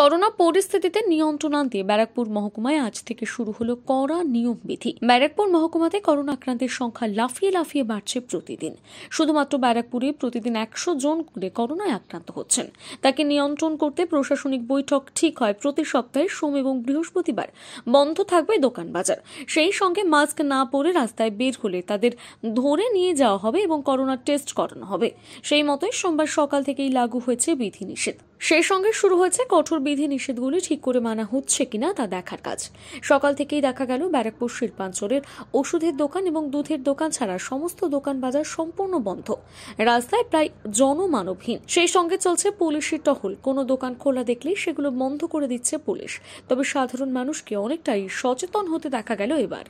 corona পরিস্থিতিতে নিয়ন্ত্রণ আনতে ব্যারাকপুর মহকুমায় আজ থেকে শুরু হলো কড়া নিয়ম বিধি ব্যারাকপুর মহকুমাতে করোনা আক্রান্তের সংখ্যা লাফিয়ে লাফিয়ে বাড়ছে প্রতিদিন শুধুমাত্র ব্যারাকপুরে প্রতিদিন একশো জন করে করোনায় আক্রান্ত হচ্ছেন তাকে নিয়ন্ত্রণ করতে প্রশাসনিক বৈঠক ঠিক হয় প্রতি সপ্তাহে সোম এবং বৃহস্পতিবার বন্ধ থাকবে দোকান বাজার সেই সঙ্গে মাস্ক না পরে রাস্তায় বের হলে তাদের ধরে নিয়ে যাওয়া হবে এবং করোনা টেস্ট করানো হবে সেই মতোই সোমবার সকাল থেকেই লাগু হয়েছে বিধি নিষেধ সেই সঙ্গে শুরু হয়েছে কঠোর বিধি নিষেধগুলি ঠিক করে মানা হচ্ছে কিনা তা দেখার কাজ সকাল থেকেই দেখা গেল ব্যারাকপুর শিল্পাঞ্চলের ওষুধের দোকান এবং দুধের দোকান ছাড়া সমস্ত দোকান বাজার সম্পূর্ণ বন্ধ রাস্তায় প্রায় জনমানবহীন সেই সঙ্গে চলছে পুলিশের টহল কোনো দোকান খোলা দেখলেই সেগুলো বন্ধ করে দিচ্ছে পুলিশ তবে সাধারণ মানুষকে অনেকটাই সচেতন হতে দেখা গেল এবার